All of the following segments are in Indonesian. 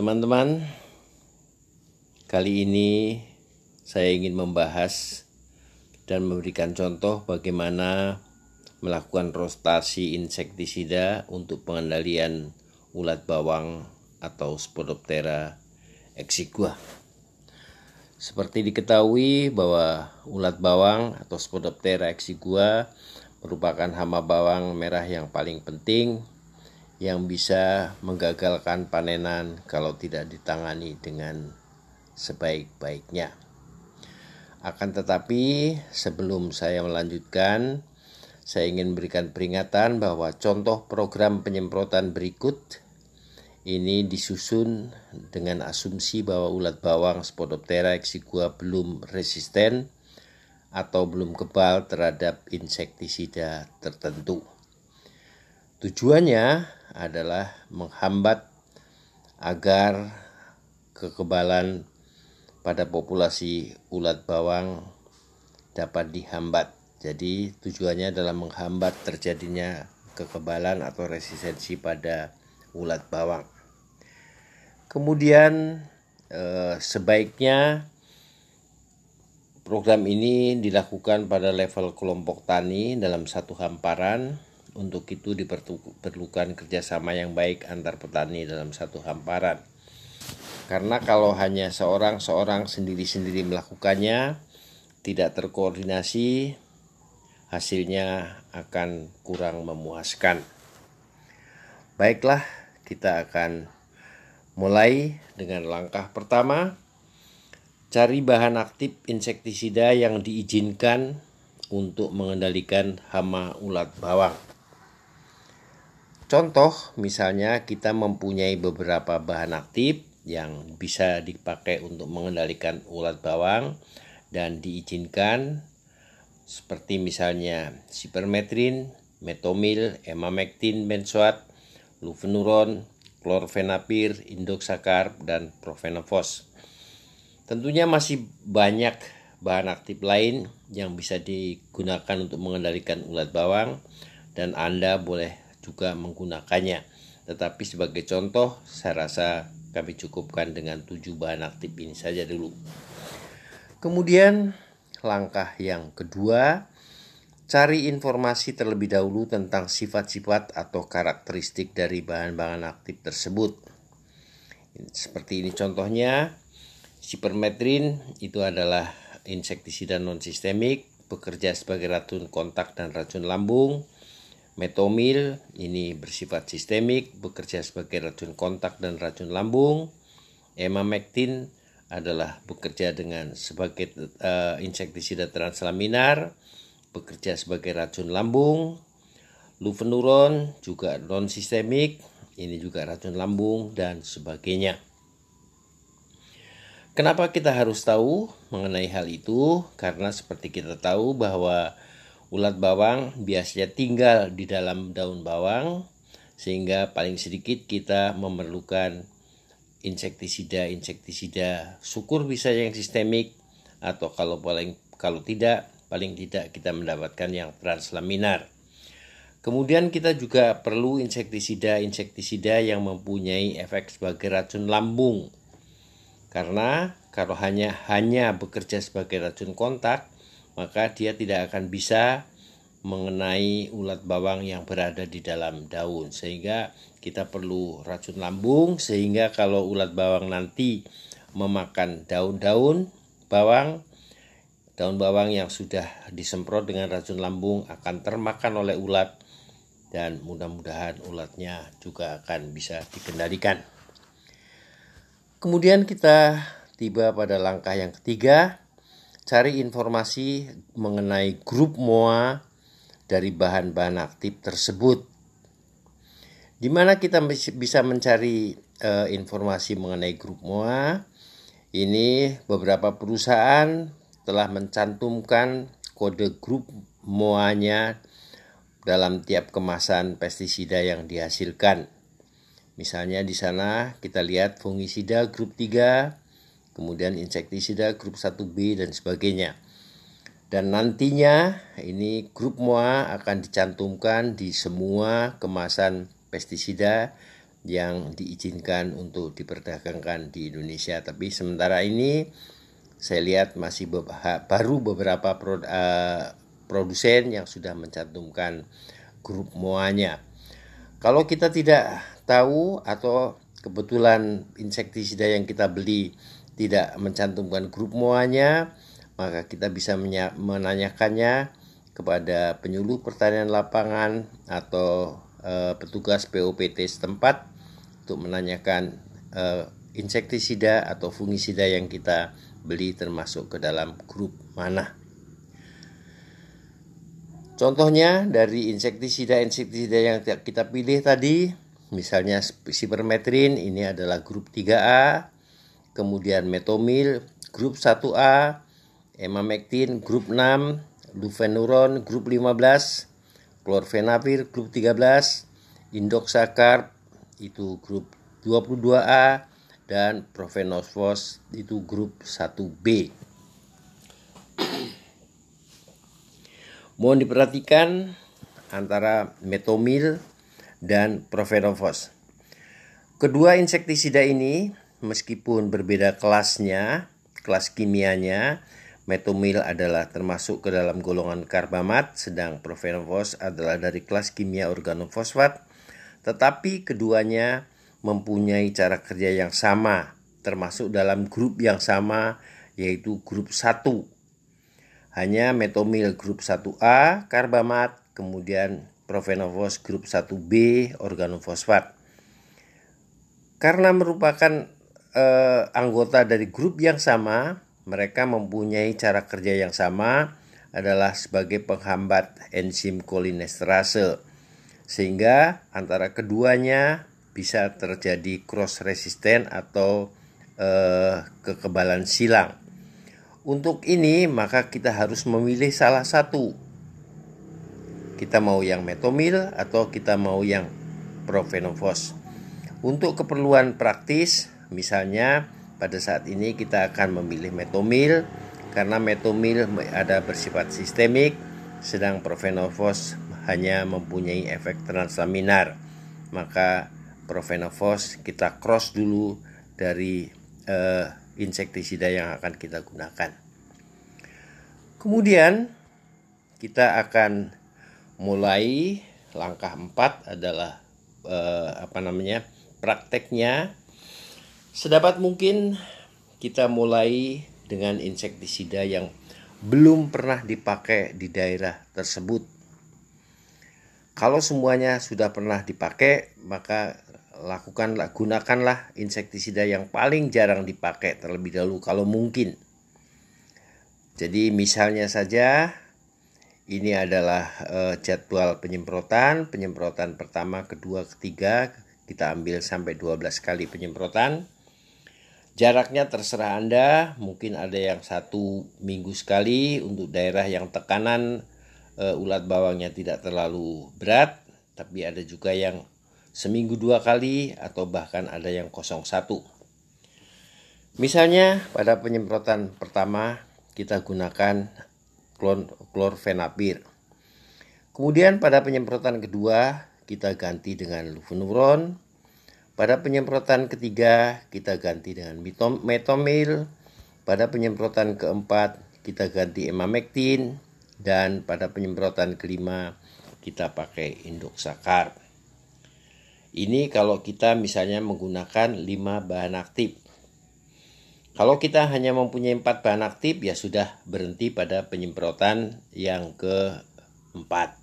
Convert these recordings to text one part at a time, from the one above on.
Teman-teman, kali ini saya ingin membahas dan memberikan contoh bagaimana melakukan rotasi insektisida untuk pengendalian ulat bawang atau Spodoptera exigua. Seperti diketahui bahwa ulat bawang atau Spodoptera exigua merupakan hama bawang merah yang paling penting yang bisa menggagalkan panenan kalau tidak ditangani dengan sebaik-baiknya. Akan tetapi, sebelum saya melanjutkan, saya ingin berikan peringatan bahwa contoh program penyemprotan berikut ini disusun dengan asumsi bahwa ulat bawang Spodoptera exigua belum resisten atau belum kebal terhadap insektisida tertentu. Tujuannya adalah menghambat agar kekebalan pada populasi ulat bawang dapat dihambat. Jadi tujuannya adalah menghambat terjadinya kekebalan atau resistensi pada ulat bawang. Kemudian eh, sebaiknya program ini dilakukan pada level kelompok tani dalam satu hamparan untuk itu diperlukan kerjasama yang baik antar petani dalam satu hamparan. Karena kalau hanya seorang-seorang sendiri-sendiri melakukannya, tidak terkoordinasi, hasilnya akan kurang memuaskan. Baiklah, kita akan mulai dengan langkah pertama. Cari bahan aktif insektisida yang diizinkan untuk mengendalikan hama ulat bawang. Contoh misalnya kita mempunyai beberapa bahan aktif yang bisa dipakai untuk mengendalikan ulat bawang dan diizinkan seperti misalnya sipermetrin, metomil, emamectin, benzoat, lufenuron, klorfenapir, indoxacarb, dan profenofos. Tentunya masih banyak bahan aktif lain yang bisa digunakan untuk mengendalikan ulat bawang dan Anda boleh juga menggunakannya. Tetapi sebagai contoh, saya rasa kami cukupkan dengan tujuh bahan aktif ini saja dulu. Kemudian langkah yang kedua, cari informasi terlebih dahulu tentang sifat-sifat atau karakteristik dari bahan-bahan aktif tersebut. Seperti ini contohnya, Cipermetrin itu adalah insektisida non sistemik, bekerja sebagai racun kontak dan racun lambung, Metomil ini bersifat sistemik, bekerja sebagai racun kontak dan racun lambung. Emamectin adalah bekerja dengan sebagai uh, insektisida translaminar, bekerja sebagai racun lambung. Lufenuron juga non sistemik, ini juga racun lambung dan sebagainya. Kenapa kita harus tahu mengenai hal itu? Karena seperti kita tahu bahwa Ulat bawang biasanya tinggal di dalam daun bawang sehingga paling sedikit kita memerlukan insektisida-insektisida. Syukur bisa yang sistemik atau kalau paling kalau tidak paling tidak kita mendapatkan yang translaminar. Kemudian kita juga perlu insektisida-insektisida yang mempunyai efek sebagai racun lambung. Karena kalau hanya hanya bekerja sebagai racun kontak, maka dia tidak akan bisa mengenai ulat bawang yang berada di dalam daun sehingga kita perlu racun lambung sehingga kalau ulat bawang nanti memakan daun-daun bawang daun bawang yang sudah disemprot dengan racun lambung akan termakan oleh ulat dan mudah-mudahan ulatnya juga akan bisa dikendalikan. Kemudian kita tiba pada langkah yang ketiga, cari informasi mengenai grup MOA dari bahan-bahan aktif tersebut. Di mana kita bisa mencari uh, informasi mengenai grup MOA? Ini beberapa perusahaan telah mencantumkan kode grup MOA-nya dalam tiap kemasan pestisida yang dihasilkan. Misalnya di sana kita lihat fungisida grup 3, kemudian insektisida grup 1B dan sebagainya. Dan nantinya ini grup MOA akan dicantumkan di semua kemasan pestisida yang diizinkan untuk diperdagangkan di Indonesia. Tapi sementara ini saya lihat masih baru beberapa eh, produsen yang sudah mencantumkan grup MOA-nya. Kalau kita tidak tahu atau kebetulan insektisida yang kita beli tidak mencantumkan grup muanya, maka kita bisa menanyakannya kepada penyuluh pertanian lapangan atau e, petugas POPT setempat untuk menanyakan e, insektisida atau fungisida yang kita beli termasuk ke dalam grup mana. Contohnya dari insektisida-insektisida yang kita pilih tadi, misalnya sipermetrin ini adalah grup 3A, kemudian metomil grup 1A, emamectin grup 6, lufenuron grup 15, klorfenapir grup 13, indoxacarb itu grup 22A dan profenosfos itu grup 1B. Mohon diperhatikan antara metomil dan profenofos. Kedua insektisida ini meskipun berbeda kelasnya, kelas kimianya, metomil adalah termasuk ke dalam golongan karbamat, sedang profenofos adalah dari kelas kimia organofosfat, tetapi keduanya mempunyai cara kerja yang sama, termasuk dalam grup yang sama, yaitu grup 1. Hanya metomil grup 1A, karbamat, kemudian profenofos grup 1B, organofosfat. Karena merupakan eh, anggota dari grup yang sama, mereka mempunyai cara kerja yang sama adalah sebagai penghambat enzim kolinesterase. Sehingga antara keduanya bisa terjadi cross resisten atau eh, kekebalan silang. Untuk ini maka kita harus memilih salah satu. Kita mau yang metomil atau kita mau yang profenofos. Untuk keperluan praktis Misalnya pada saat ini kita akan memilih metomil karena metomil ada bersifat sistemik sedang provenofos hanya mempunyai efek translaminar. Maka provenofos kita cross dulu dari eh, insektisida yang akan kita gunakan. Kemudian kita akan mulai langkah 4 adalah eh, apa namanya? prakteknya Sedapat mungkin kita mulai dengan insektisida yang belum pernah dipakai di daerah tersebut. Kalau semuanya sudah pernah dipakai, maka lakukanlah gunakanlah insektisida yang paling jarang dipakai terlebih dahulu kalau mungkin. Jadi misalnya saja ini adalah eh, jadwal penyemprotan, penyemprotan pertama, kedua, ketiga kita ambil sampai 12 kali penyemprotan Jaraknya terserah Anda, mungkin ada yang satu minggu sekali untuk daerah yang tekanan e, ulat bawangnya tidak terlalu berat, tapi ada juga yang seminggu dua kali atau bahkan ada yang kosong satu. Misalnya pada penyemprotan pertama kita gunakan klorfenapir. Kemudian pada penyemprotan kedua kita ganti dengan lufenuron. Pada penyemprotan ketiga, kita ganti dengan metomil. Pada penyemprotan keempat, kita ganti emamektin. Dan pada penyemprotan kelima, kita pakai indoksakar. Ini kalau kita misalnya menggunakan 5 bahan aktif. Kalau kita hanya mempunyai 4 bahan aktif, ya sudah berhenti pada penyemprotan yang keempat.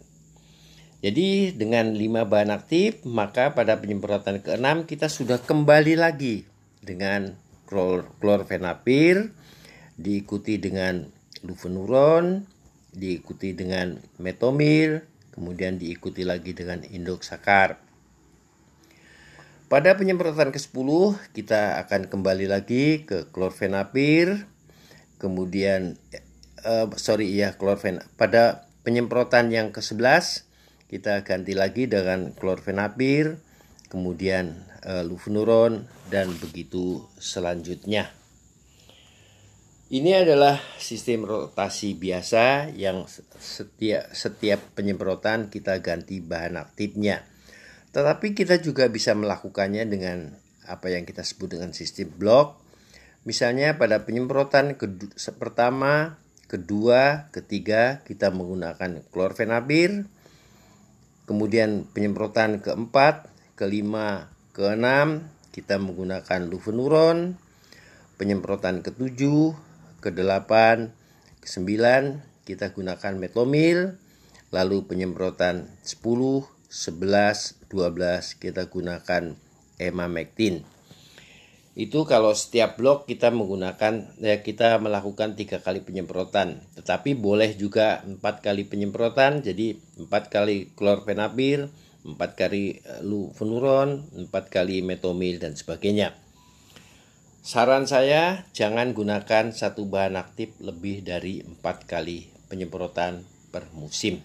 Jadi dengan 5 bahan aktif maka pada penyemprotan keenam kita sudah kembali lagi dengan klor klorfenapir diikuti dengan lufenuron, diikuti dengan metomil kemudian diikuti lagi dengan indoksakar. Pada penyemprotan ke-10 kita akan kembali lagi ke klorfenapir, kemudian eh, sorry ya klorfen pada penyemprotan yang ke-11 kita ganti lagi dengan klorfenapir, kemudian e, eh, lufenuron dan begitu selanjutnya. Ini adalah sistem rotasi biasa yang setiap setiap penyemprotan kita ganti bahan aktifnya. Tetapi kita juga bisa melakukannya dengan apa yang kita sebut dengan sistem blok. Misalnya pada penyemprotan kedua, pertama, kedua, ketiga kita menggunakan klorfenapir, Kemudian penyemprotan keempat, kelima, keenam kita menggunakan lufenuron. Penyemprotan ketujuh, kedelapan, kesembilan kita gunakan metomil. Lalu penyemprotan sepuluh, sebelas, dua belas kita gunakan emamectin itu kalau setiap blok kita menggunakan ya, kita melakukan tiga kali penyemprotan tetapi boleh juga empat kali penyemprotan jadi empat kali klorpenapil empat kali eh, lufenuron, empat kali metomil dan sebagainya saran saya jangan gunakan satu bahan aktif lebih dari empat kali penyemprotan per musim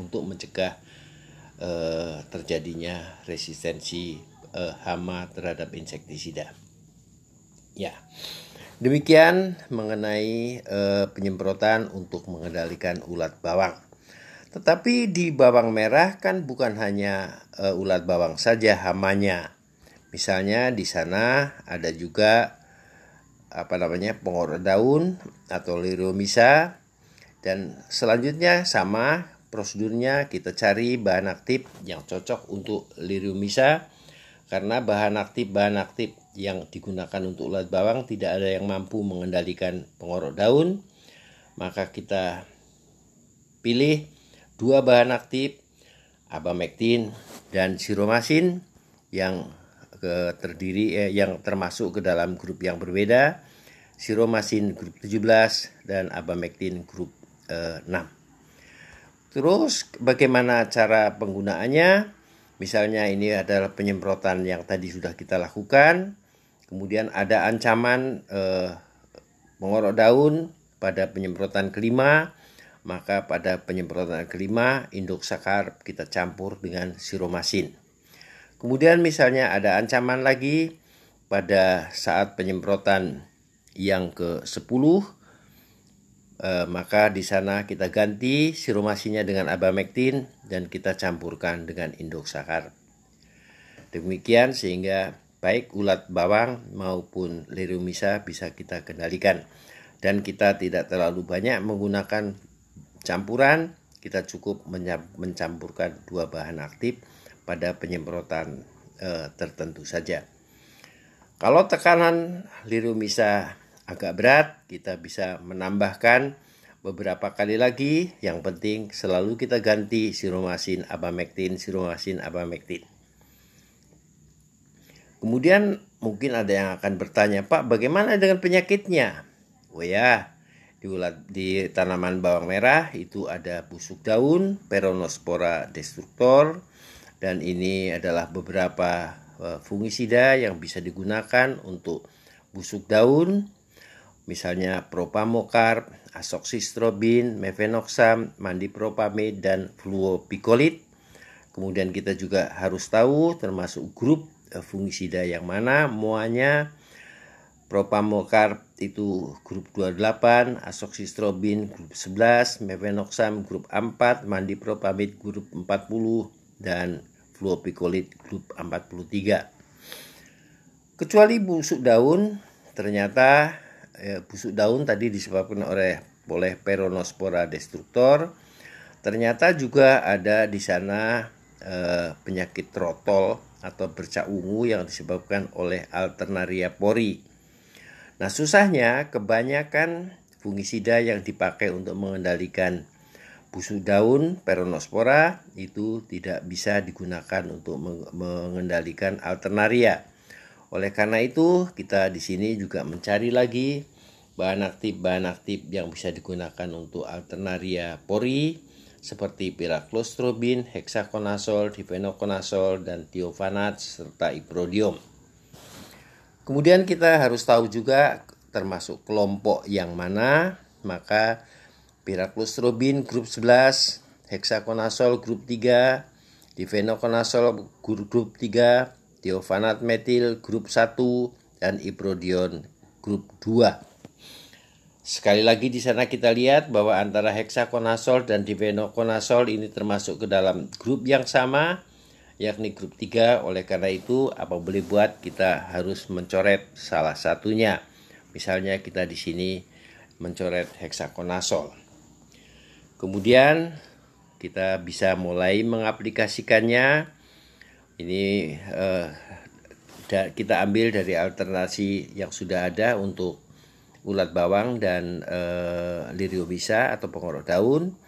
untuk mencegah eh, terjadinya resistensi eh, hama terhadap insektisida. Ya. Demikian mengenai e, penyemprotan untuk mengendalikan ulat bawang. Tetapi di bawang merah kan bukan hanya e, ulat bawang saja hamanya. Misalnya di sana ada juga apa namanya pengor daun atau liromisa dan selanjutnya sama prosedurnya kita cari bahan aktif yang cocok untuk liromisa karena bahan aktif bahan aktif yang digunakan untuk ulat bawang tidak ada yang mampu mengendalikan pengorok daun, maka kita pilih dua bahan aktif abamektin dan siromasin yang ke terdiri eh, yang termasuk ke dalam grup yang berbeda, siromasin grup 17 dan abamektin grup eh, 6. Terus bagaimana cara penggunaannya? Misalnya ini adalah penyemprotan yang tadi sudah kita lakukan Kemudian ada ancaman eh, mengorok daun pada penyemprotan kelima, maka pada penyemprotan kelima induk sakar kita campur dengan siromasin. Kemudian misalnya ada ancaman lagi pada saat penyemprotan yang ke-10 eh, maka di sana kita ganti siromasinya dengan abamektin dan kita campurkan dengan induk sakar. Demikian sehingga baik ulat bawang maupun leromisa bisa kita kendalikan dan kita tidak terlalu banyak menggunakan campuran kita cukup mencampurkan dua bahan aktif pada penyemprotan e, tertentu saja kalau tekanan leromisa agak berat kita bisa menambahkan beberapa kali lagi yang penting selalu kita ganti siromasin abamektin siromasin abamektin Kemudian mungkin ada yang akan bertanya, Pak, bagaimana dengan penyakitnya? Oh ya, di, ulat, di tanaman bawang merah itu ada busuk daun, peronospora destruktor, dan ini adalah beberapa eh, fungisida yang bisa digunakan untuk busuk daun, misalnya propamokarp, asoxistrobin, mevenoxam, mandipropamid, dan fluopicolit. Kemudian kita juga harus tahu termasuk grup fungisida yang mana muanya propamokarp itu grup 28, asoxistrobin grup 11, mevenoxam grup 4, mandipropamid grup 40 dan fluopicolit grup 43. Kecuali busuk daun, ternyata eh, busuk daun tadi disebabkan oleh oleh peronospora destruktor. Ternyata juga ada di sana eh, penyakit trotol atau bercak ungu yang disebabkan oleh Alternaria pori. Nah, susahnya kebanyakan fungisida yang dipakai untuk mengendalikan busuk daun peronospora itu tidak bisa digunakan untuk mengendalikan Alternaria. Oleh karena itu, kita di sini juga mencari lagi bahan aktif bahan aktif yang bisa digunakan untuk Alternaria pori seperti piraclostrobin, hexaconazole, difenoconazole, dan tiofanat serta iprodium. Kemudian kita harus tahu juga termasuk kelompok yang mana, maka piraclostrobin grup 11, hexaconazole grup 3, difenoconazole grup 3, tiofanat metil grup 1, dan iprodion grup 2. Sekali lagi di sana kita lihat bahwa antara heksakonasol dan divenokonasol ini termasuk ke dalam grup yang sama yakni grup 3. Oleh karena itu apa boleh buat kita harus mencoret salah satunya. Misalnya kita di sini mencoret heksakonasol. Kemudian kita bisa mulai mengaplikasikannya. Ini eh, kita ambil dari alternasi yang sudah ada untuk ulat bawang dan e, eh, liriobisa atau pengorok daun.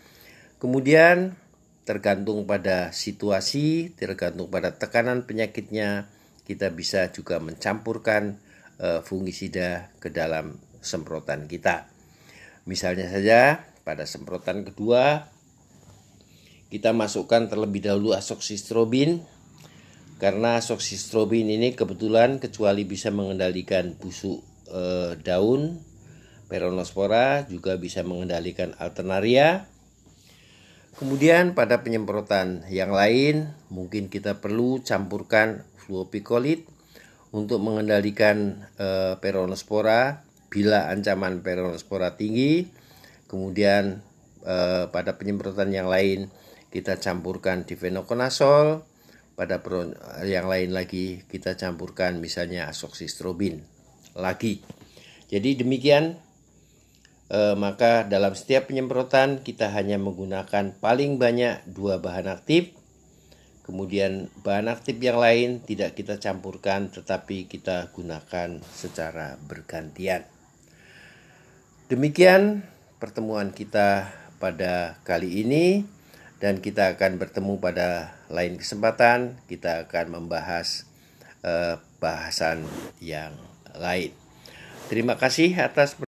Kemudian tergantung pada situasi, tergantung pada tekanan penyakitnya, kita bisa juga mencampurkan e, fungisida ke dalam semprotan kita. Misalnya saja pada semprotan kedua kita masukkan terlebih dahulu asoksistrobin karena asoksistrobin ini kebetulan kecuali bisa mengendalikan busuk e, daun Peronospora juga bisa mengendalikan alternaria. Kemudian pada penyemprotan yang lain mungkin kita perlu campurkan fluopicolit untuk mengendalikan e, eh, peronospora bila ancaman peronospora tinggi. Kemudian e, pada penyemprotan yang lain kita campurkan difenoconazole. Pada peron, eh, yang lain lagi kita campurkan misalnya asoksistrobin lagi. Jadi demikian e, maka dalam setiap penyemprotan kita hanya menggunakan paling banyak dua bahan aktif. Kemudian bahan aktif yang lain tidak kita campurkan tetapi kita gunakan secara bergantian. Demikian pertemuan kita pada kali ini dan kita akan bertemu pada lain kesempatan kita akan membahas eh, bahasan yang lain. Terima kasih atas